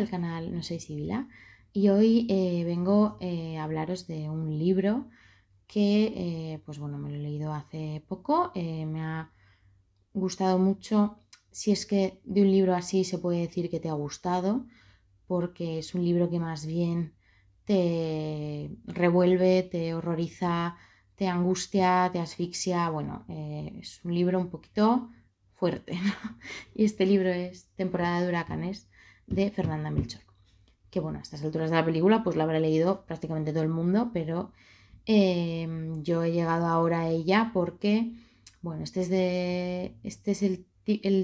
el canal No soy Sibila y hoy eh, vengo eh, a hablaros de un libro que, eh, pues bueno, me lo he leído hace poco, me ha gustado mucho, si es que de un libro así se puede decir que te ha gustado, porque es un libro que más bien te revuelve, te horroriza, te angustia, te asfixia, bueno, es un libro un poquito fuerte. ¿no? Y este libro es Temporada de Huracanes de Fernanda Melchor. Que bueno, a estas alturas de la película pues la habrá leído prácticamente todo el mundo, pero em, yo he llegado ahora a ella porque, bueno, este es, de, este es el,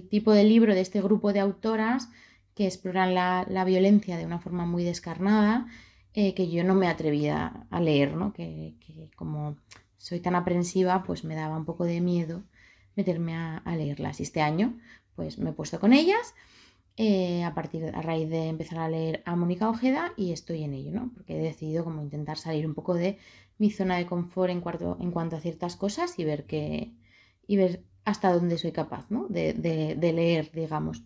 tipo de libro de este grupo de autoras que exploran la, violencia de una forma muy descarnada, eh, que yo no me atrevía a leer, Que, como soy tan aprensiva, pues me daba un poco de miedo meterme a, a leerlas. Y este año, pues me he puesto con ellas eh, a partir a raíz de empezar a leer a Mónica Ojeda y estoy en ello, ¿no? Porque he decidido como intentar salir un poco de mi zona de confort en, cuanto en cuanto a ciertas cosas y ver que y ver hasta dónde soy capaz, de, leer, digamos.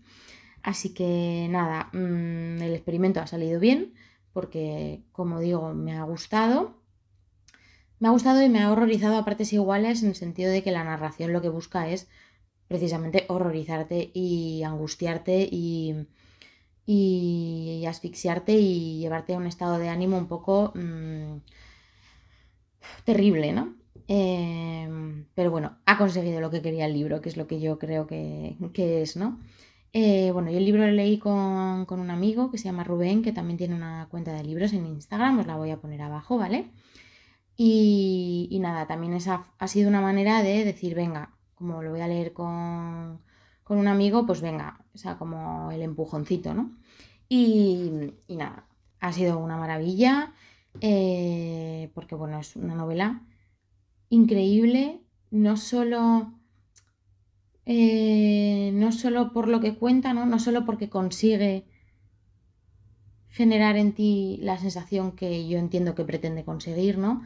Así que nada, mm, el experimento ha salido bien porque, como digo, me ha gustado. Me ha gustado y me ha horrorizado a partes iguales en el sentido de que la narración lo que busca es precisamente horrorizarte y angustiarte y, asfixiarte y llevarte a un estado de ánimo un poco mm, terrible, ¿no? Em, pero bueno, ha conseguido lo que quería el libro, que es lo que yo creo que, es, ¿no? Eh, bueno, yo el libro lo leí con, un amigo que se llama Rubén, que también tiene una cuenta de libros en Instagram, os la voy a poner abajo, ¿vale? Y, y nada, también esa ha sido una manera de decir, venga, como lo voy a leer con, un amigo, pues venga, o sea, como el empujoncito, ¿no? Y, nada, ha sido una maravilla, eh, porque bueno, es una novela increíble, no solo, eh, no solo por lo que cuenta, ¿no? no solo porque consigue generar en ti la sensación que yo entiendo que pretende conseguir, ¿no?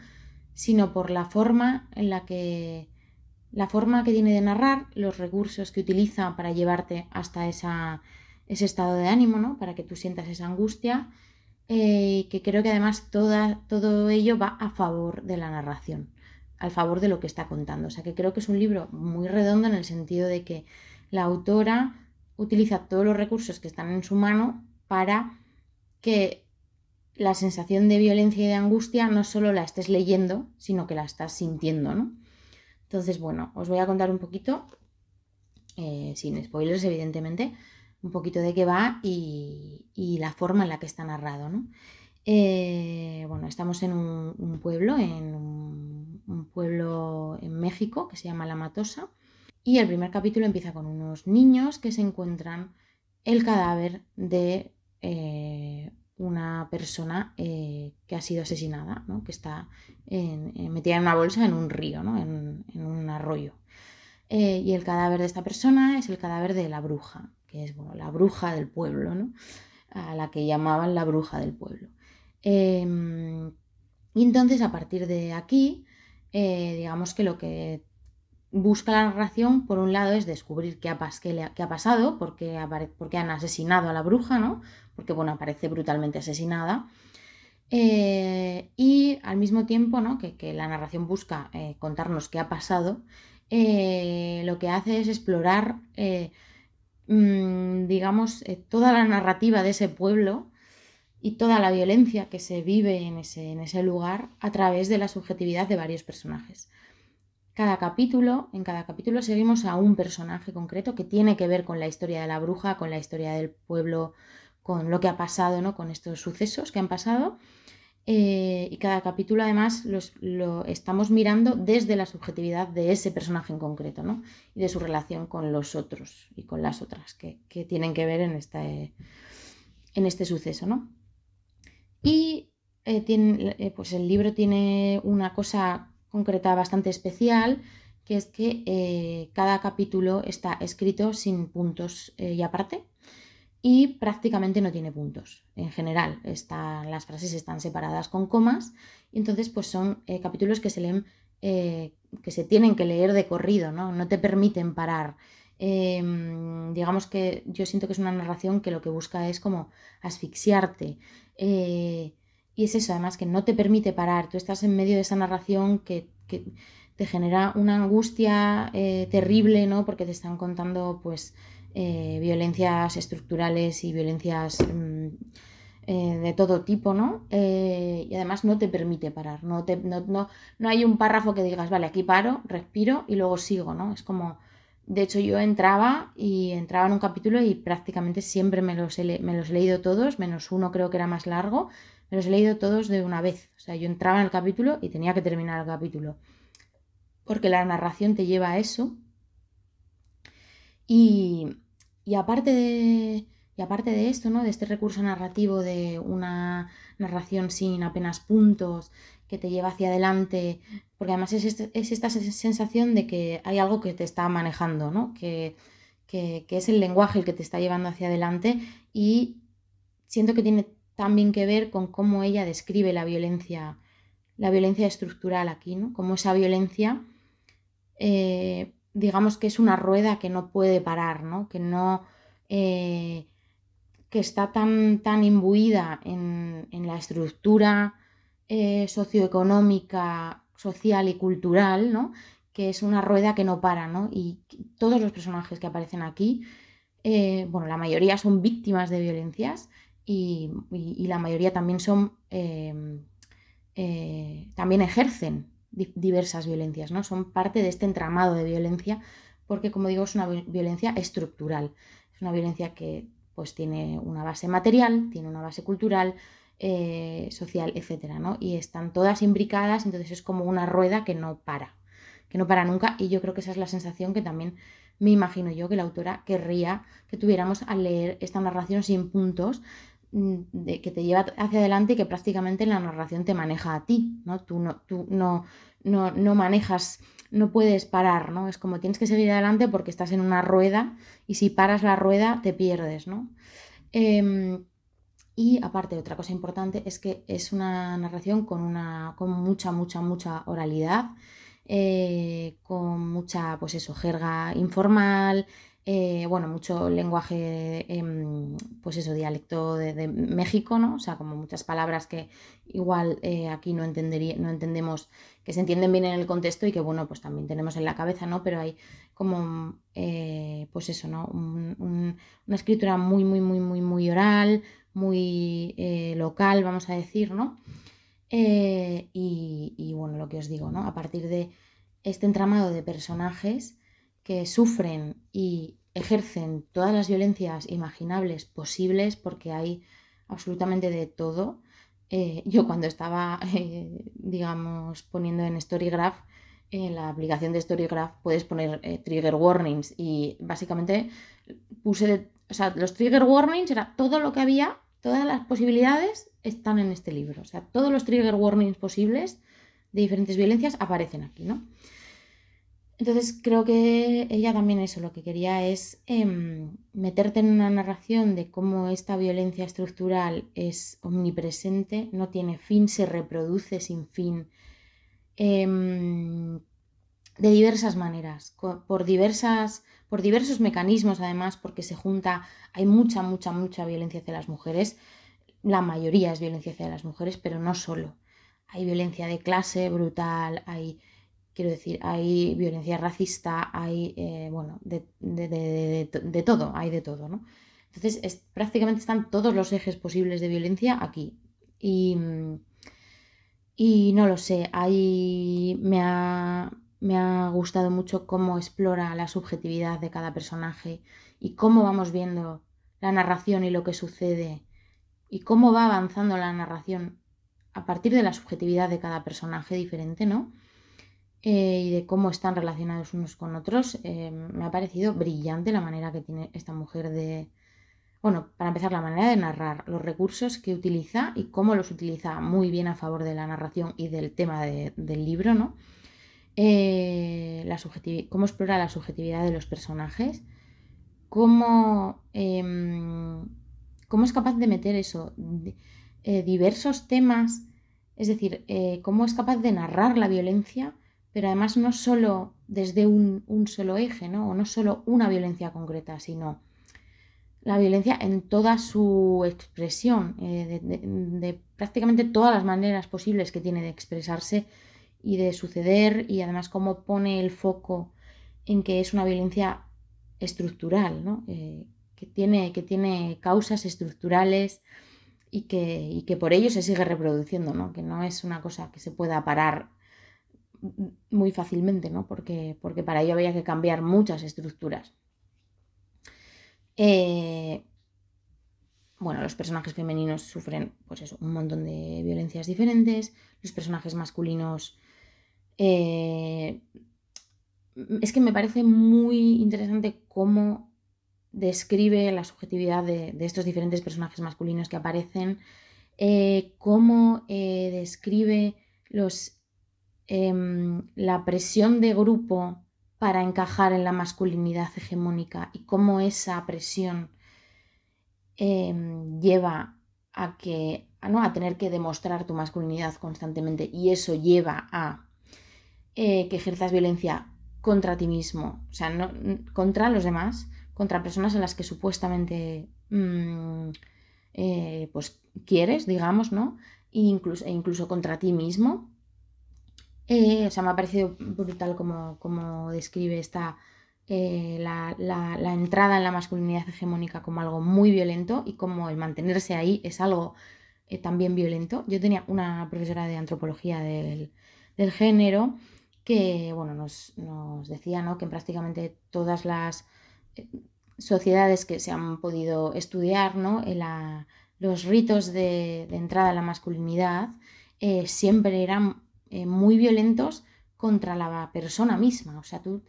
sino por la forma en la que la forma que tiene de narrar, los recursos que utiliza para llevarte hasta ese estado de ánimo, ¿no? para que tú sientas esa angustia, y eh, que creo que además toda, todo ello va a favor de la narración, al favor de lo que está contando. O sea que creo que es un libro muy redondo en el sentido de que la autora utiliza todos los recursos que están en su mano para que la sensación de violencia y de angustia no solo la estés leyendo, sino que la estás sintiendo, ¿no? Entonces, bueno, os voy a contar un poquito, eh, sin spoilers evidentemente, un poquito de qué va y, la forma en la que está narrado, ¿no? Eh, bueno, estamos en un, pueblo, en un, pueblo en México que se llama La Matosa. Y el primer capítulo empieza con unos niños que se encuentran el cadáver de eh, una persona eh, que ha sido asesinada, ¿no? que está eh, metida en una bolsa en un río, ¿no? en, un arroyo. Eh, y el cadáver de esta persona es el cadáver de la bruja, que es la bruja del pueblo, a la que llamaban la bruja del pueblo. Em, y entonces a partir de aquí, digamos que lo que busca la narración, por un lado, es descubrir qué ha, pasado, porque, han asesinado a la bruja, ¿no? Porque, bueno, aparece brutalmente asesinada. Eh, y al mismo tiempo, ¿no? Que, la narración busca eh, contarnos qué ha pasado, eh, lo que hace es explorar, mm, digamos, toda la narrativa de ese pueblo y toda la violencia que se vive en ese lugar a través de la subjetividad de varios personajes. Cada capítulo, en cada capítulo seguimos a un personaje concreto que tiene que ver con la historia de la bruja, con la historia del pueblo, con lo que ha pasado, ¿no? Con estos sucesos que han pasado. Eh, y cada capítulo además lo estamos mirando desde la subjetividad de ese personaje en concreto, Y de su relación con los otros y con las otras que, tienen que ver en este, en este suceso, Y eh, tiene, eh, pues el libro tiene una cosa concreta bastante especial, que es que eh, cada capítulo está escrito sin puntos eh, y aparte y prácticamente no tiene puntos. En general, las frases están separadas con comas y entonces pues son eh, capítulos que se leen, que se tienen que leer de corrido, no, no te permiten parar. Em, digamos que yo siento que es una narración que lo que busca es como asfixiarte, y es eso, además, que no te permite parar. Tú estás en medio de esa narración que, te genera una angustia eh, terrible, ¿no? Porque te están contando, pues, eh, violencias estructurales y violencias mm, eh, de todo tipo, ¿no? y además no te permite parar. No, no, hay un párrafo que digas, vale, aquí paro, respiro y luego sigo, ¿no? Es como... De hecho, yo entraba y entraba en un capítulo y prácticamente siempre me los me los he leído todos, menos uno creo que era más largo, me los he leído todos de una vez. O sea, yo entraba en el capítulo y tenía que terminar el capítulo. Porque la narración te lleva a eso. Y, aparte de. Y aparte de esto, ¿no? De este recurso narrativo de una narración sin apenas puntos, que te lleva hacia adelante, porque además es, este, esta sensación de que hay algo que te está manejando, ¿no? Que, que, es el lenguaje el que te está llevando hacia adelante y siento que tiene también que ver con cómo ella describe la violencia, la violencia estructural aquí, ¿no? Como esa violencia, eh, digamos que es una rueda que no puede parar, Que no. Eh, que está tan, tan imbuida en, la estructura eh, socioeconómica, social y cultural, Que es una rueda que no para, ¿no? Y todos los personajes que aparecen aquí, bueno, la mayoría son víctimas de violencias y, la mayoría también son, em, eh, también ejercen diversas violencias, ¿no? Son parte de este entramado de violencia porque, como digo, es una violencia estructural, es una violencia que pues tiene una base material, tiene una base cultural, eh, social, etcétera, ¿no? Y están todas imbricadas, entonces es como una rueda que no para, que no para nunca, y yo creo que esa es la sensación que también me imagino yo que la autora querría que tuviéramos al leer esta narración sin puntos, Mm, que te lleva hacia adelante y que prácticamente la narración te maneja a ti, ¿no? Tú no, no, no, manejas, no puedes parar, ¿no? Es como tienes que seguir adelante porque estás en una rueda y si paras la rueda te pierdes, em, y aparte, otra cosa importante es que es una narración con, una, con mucha, mucha, mucha oralidad, eh, con mucha, pues eso, jerga informal, eh, bueno, mucho lenguaje, em, pues eso, dialecto de, México, ¿no? O sea, como muchas palabras que igual eh, aquí no, no entendemos, que se entienden bien en el contexto y que, bueno, pues también tenemos en la cabeza, ¿no? Pero hay como, eh, pues eso, ¿no? una escritura muy, muy, muy, muy, muy oral, muy local, vamos a decir, ¿no? Y, y bueno, lo que os digo, ¿no? A partir de este entramado de personajes, que sufren y ejercen todas las violencias imaginables posibles porque hay absolutamente de todo. Eh, yo cuando estaba, eh, digamos, poniendo en StoryGraph, en eh, la aplicación de StoryGraph puedes poner trigger warnings y básicamente puse, o sea, los trigger warnings era todo lo que había, todas las posibilidades están en este libro, o sea, todos los trigger warnings posibles de diferentes violencias aparecen aquí, ¿no? Entonces creo que ella también eso, lo que quería es em, meterte en una narración de cómo esta violencia estructural es omnipresente, no tiene fin, se reproduce sin fin, em, de diversas maneras, por, diversas, por diversos mecanismos además, porque se junta, hay mucha, mucha, mucha violencia hacia las mujeres, la mayoría es violencia hacia las mujeres, pero no solo. Hay violencia de clase brutal, hay Quiero decir, hay violencia racista, hay, eh, bueno, de, todo, hay de todo, ¿no? Entonces, prácticamente están todos los ejes posibles de violencia aquí. Y, no lo sé, ahí me ha, me ha gustado mucho cómo explora la subjetividad de cada personaje y cómo vamos viendo la narración y lo que sucede y cómo va avanzando la narración a partir de la subjetividad de cada personaje diferente, ¿no? Eh, y de cómo están relacionados unos con otros, eh, me ha parecido brillante la manera que tiene esta mujer de, bueno, para empezar, la manera de narrar, los recursos que utiliza y cómo los utiliza muy bien a favor de la narración y del tema del libro, ¿no? Eh, cómo explora la subjetividad de los personajes, cómo, em, cómo es capaz de meter eso, diversos temas, es decir, cómo es capaz de narrar la violencia pero además no solo desde un, solo eje, ¿no? O no solo una violencia concreta, sino la violencia en toda su expresión, eh, de, prácticamente todas las maneras posibles que tiene de expresarse y de suceder, y además cómo pone el foco en que es una violencia estructural, eh, que, tiene, que tiene causas estructurales y que, que por ello se sigue reproduciendo, que no es una cosa que se pueda parar muy fácilmente, ¿no? Porque, porque para ello había que cambiar muchas estructuras. Eh, bueno, los personajes femeninos sufren, pues eso, un montón de violencias diferentes, los personajes masculinos... Eh, es que me parece muy interesante cómo describe la subjetividad de, estos diferentes personajes masculinos que aparecen, eh, cómo describe los Em, la presión de grupo para encajar en la masculinidad hegemónica y cómo esa presión em, lleva a que ¿no? a tener que demostrar tu masculinidad constantemente y eso lleva a eh, que ejerzas violencia contra ti mismo, o sea, contra los demás, contra personas en las que supuestamente mm, eh, pues quieres, digamos, ¿no? e incluso contra ti mismo. Eh, o sea, me ha parecido brutal como, como describe eh, la, entrada en la masculinidad hegemónica como algo muy violento y como el mantenerse ahí es algo eh, también violento. Yo tenía una profesora de antropología del, género que bueno, nos, decía que en prácticamente todas las sociedades que se han podido estudiar, ¿no? los ritos de, de, entrada a la masculinidad siempre eran eh, muy violentos contra la persona misma. O sea, tú,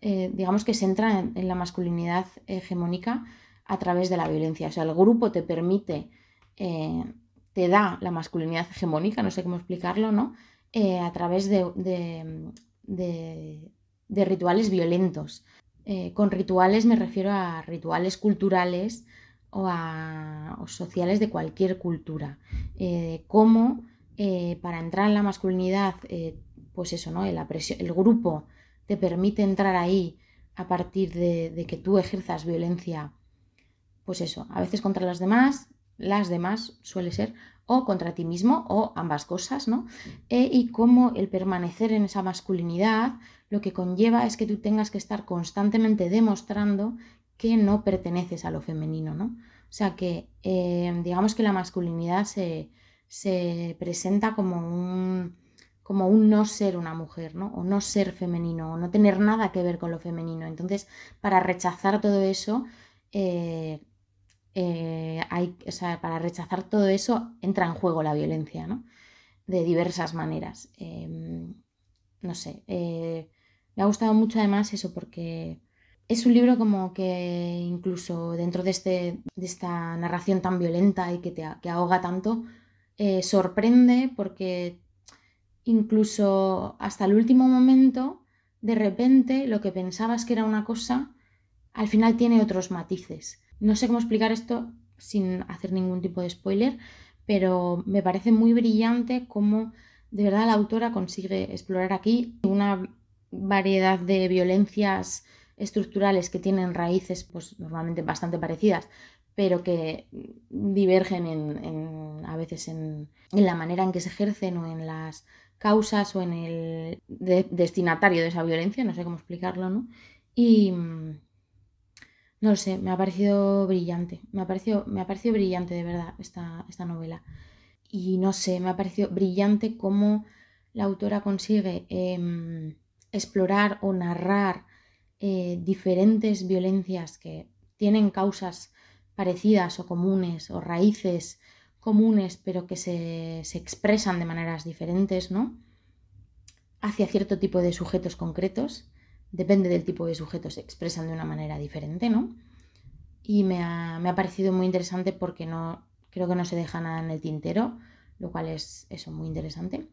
eh, digamos que se entra en, la masculinidad hegemónica a través de la violencia. O sea, el grupo te permite, eh, te da la masculinidad hegemónica, no sé cómo explicarlo, ¿no? a través de, rituales violentos. con rituales me refiero a rituales culturales o sociales de cualquier cultura. Cómo eh, para entrar en la masculinidad, eh, pues eso, ¿no? el grupo te permite entrar ahí a partir de, que tú ejerzas violencia, pues eso, a veces contra las demás, las demás suele ser, o contra ti mismo, o ambas cosas, ¿no? Eh, y cómo el permanecer en esa masculinidad lo que conlleva es que tú tengas que estar constantemente demostrando que no perteneces a lo femenino, ¿no? O sea que digamos que la masculinidad se, se presenta como un, como un no ser una mujer, ¿no? O no ser femenino, o no tener nada que ver con lo femenino. Entonces, para rechazar todo eso, eh, eh, hay, para rechazar todo eso entra en juego la violencia, ¿no? De diversas maneras. Em, no sé, eh, me ha gustado mucho además eso porque es un libro como que incluso dentro de, este, esta narración tan violenta y que te que ahoga tanto, eh, sorprende porque incluso hasta el último momento, de repente lo que pensabas que era una cosa, al final tiene otros matices. No sé cómo explicar esto sin hacer ningún tipo de spoiler, pero me parece muy brillante cómo de verdad la autora consigue explorar aquí una variedad de violencias estructurales que tienen raíces pues normalmente bastante parecidas, pero que divergen a veces en, la manera en que se ejercen o en las causas o en el destinatario de esa violencia, no sé cómo explicarlo, ¿no? Y mm, no lo sé, me ha parecido brillante, me ha parecido, me brillante de verdad esta, esta novela. Y no sé, me ha parecido brillante cómo la autora consigue em, explorar o narrar eh, diferentes violencias que tienen causas parecidas o comunes o raíces comunes pero que se, expresan de maneras diferentes, ¿no? Hacia cierto tipo de sujetos concretos, depende del tipo de sujetos se expresan de una manera diferente, ¿no? Y me ha, parecido muy interesante porque no, creo que no se deja nada en el tintero, lo cual es eso muy interesante.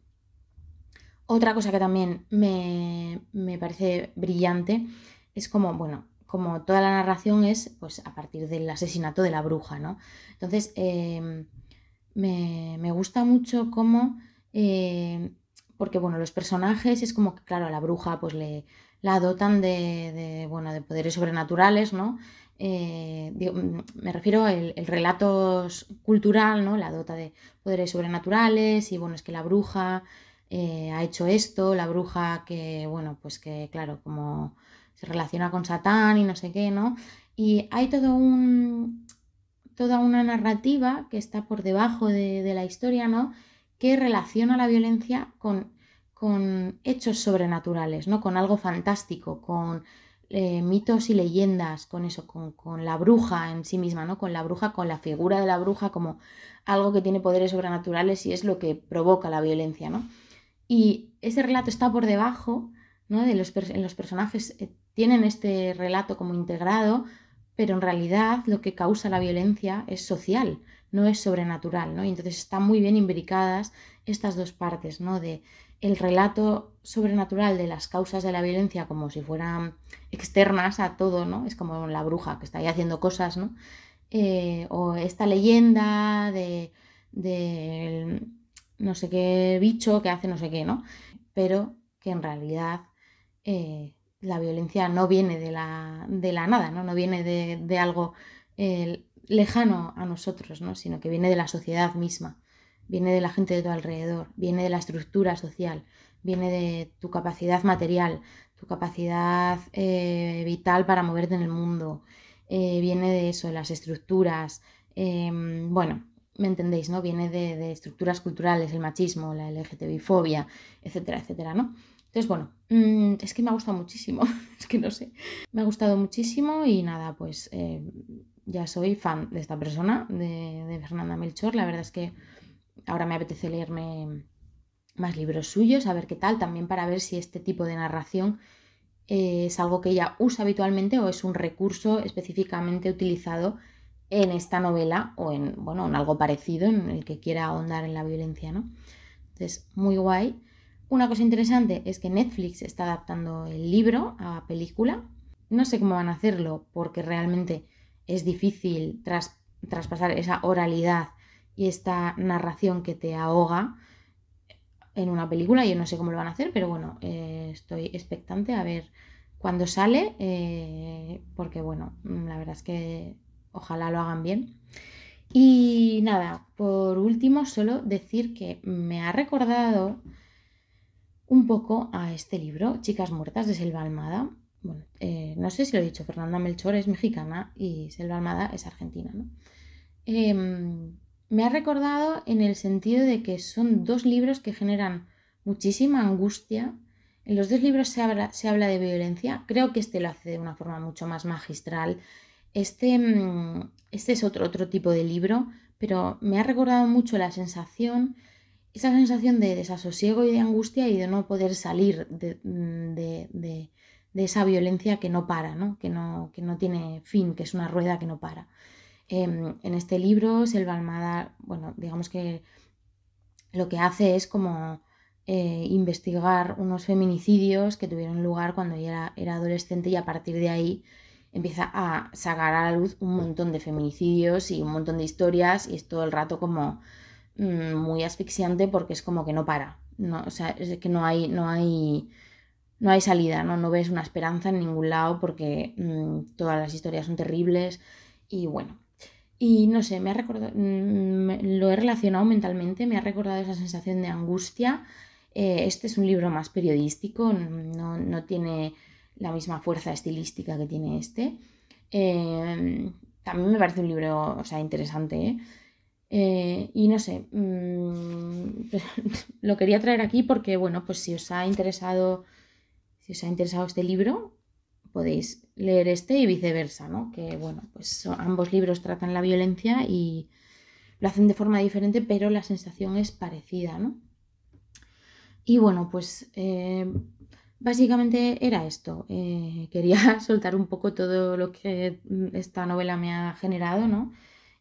Otra cosa que también me, me parece brillante es como, bueno, como toda la narración es pues, a partir del asesinato de la bruja, ¿no? Entonces, em, me, gusta mucho cómo... Em, porque, bueno, los personajes es como que, claro, a la bruja pues le, la dotan de, bueno, de poderes sobrenaturales, ¿no? Eh, mm, me refiero al relato cultural, ¿no? La dota de poderes sobrenaturales y, bueno, es que la bruja... Eh, ha hecho esto, la bruja que, bueno, pues que, claro, como se relaciona con Satán y no sé qué, ¿no? Y hay todo un, toda una narrativa que está por debajo de, la historia, ¿no? Que relaciona la violencia con, con hechos sobrenaturales, ¿no? Con algo fantástico, con eh, mitos y leyendas, con eso, con, la bruja en sí misma, ¿no? Con la bruja, con la figura de la bruja como algo que tiene poderes sobrenaturales y es lo que provoca la violencia, ¿no? Y ese relato está por debajo, ¿no? De los, en los personajes eh, tienen este relato como integrado, pero en realidad lo que causa la violencia es social, no es sobrenatural, ¿no? Y entonces están muy bien imbricadas estas dos partes, ¿no? De el relato sobrenatural de las causas de la violencia como si fueran externas a todo, ¿no? Es como la bruja que está ahí haciendo cosas, ¿no? Eh, o esta leyenda de, de no sé qué bicho que hace no sé qué, ¿no? Pero que en realidad eh, la violencia no viene de la, de la nada, ¿no? no viene de, algo eh, lejano a nosotros, ¿no? sino que viene de la sociedad misma, viene de la gente de tu alrededor, viene de la estructura social, viene de tu capacidad material, tu capacidad eh, vital para moverte en el mundo, eh, viene de eso, de las estructuras, em, bueno, me entendéis, ¿no? Viene de, de, estructuras culturales, el machismo, la LGTBI-fobia, etcétera, etcétera, ¿no? Entonces, bueno, mm, es que me ha gustado muchísimo, es que no sé, me ha gustado muchísimo y nada, pues eh, ya soy fan de esta persona, de, Fernanda Melchor, la verdad es que ahora me apetece leerme más libros suyos, a ver qué tal, también para ver si este tipo de narración eh, es algo que ella usa habitualmente o es un recurso específicamente utilizado en esta novela o en, bueno, en algo parecido, en el que quiera ahondar en la violencia, ¿no? Entonces, muy guay. Una cosa interesante es que Netflix está adaptando el libro a película. No sé cómo van a hacerlo porque realmente es difícil traspasar esa oralidad y esta narración que te ahoga en una película. Yo no sé cómo lo van a hacer, pero bueno, eh, estoy expectante a ver cuándo sale eh, porque bueno, la verdad es que ojalá lo hagan bien. Y nada, por último, solo decir que me ha recordado un poco a este libro, Chicas Muertas de Selva Almada. Bueno, eh, no sé si lo he dicho, Fernanda Melchor es mexicana y Selva Almada es argentina. Em, me ha recordado en el sentido de que son dos libros que generan muchísima angustia. En los dos libros se habla, se habla de violencia. Creo que este lo hace de una forma mucho más magistral. Este, mm, este es otro, otro tipo de libro, pero me ha recordado mucho la sensación esa sensación de desasosiego y de angustia y de no poder salir mm, de, esa violencia que no para, ¿no? Que, no, que no tiene fin, que es una rueda que no para. Em, en este libro, Selva Almada, bueno, digamos que lo que hace es como eh, investigar unos feminicidios que tuvieron lugar cuando ella era, era adolescente y a partir de ahí empieza a sacar a la luz un montón de feminicidios y un montón de historias y es todo el rato como Mm, muy asfixiante porque es como que no para. No, o sea, es que no hay, no hay, no hay salida, ¿no? no ves una esperanza en ningún lado porque mm, todas las historias son terribles y bueno. Y no sé, me ha recordado, mm, lo he relacionado mentalmente, me ha recordado esa sensación de angustia. Eh, este es un libro más periodístico, no, tiene la misma fuerza estilística que tiene este. Eh, también me parece un libro, o sea, interesante, ¿eh? Eh, y no sé, mm, lo quería traer aquí porque, bueno, pues si os ha interesado, si os ha interesado este libro, podéis leer este y viceversa, ¿no? Que, bueno, pues ambos libros tratan la violencia y lo hacen de forma diferente, pero la sensación es parecida, ¿no? Y bueno, pues eh, básicamente era esto. Eh, quería soltar un poco todo lo que esta novela me ha generado, ¿no?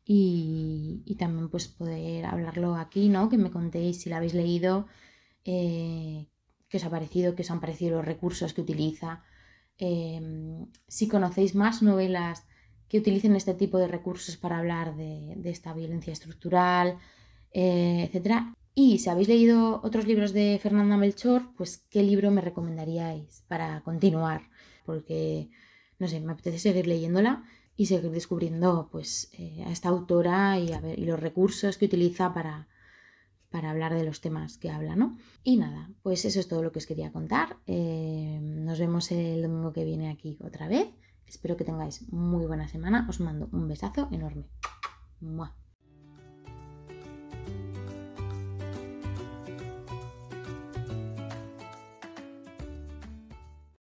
y, también pues poder hablarlo aquí, ¿no? Que me contéis si la habéis leído, eh, qué os ha parecido, qué os han parecido los recursos que utiliza. Em, si conocéis más novelas que utilicen este tipo de recursos para hablar de, esta violencia estructural, eh, etc. Y si habéis leído otros libros de Fernanda Melchor, pues qué libro me recomendaríais para continuar, porque, no sé, me apetece seguir leyéndola y seguir descubriendo pues, eh, a esta autora y, los recursos que utiliza para, para hablar de los temas que habla, Y nada, pues eso es todo lo que os quería contar. Eh, nos vemos el domingo que viene aquí otra vez. Espero que tengáis muy buena semana. Os mando un besazo enorme.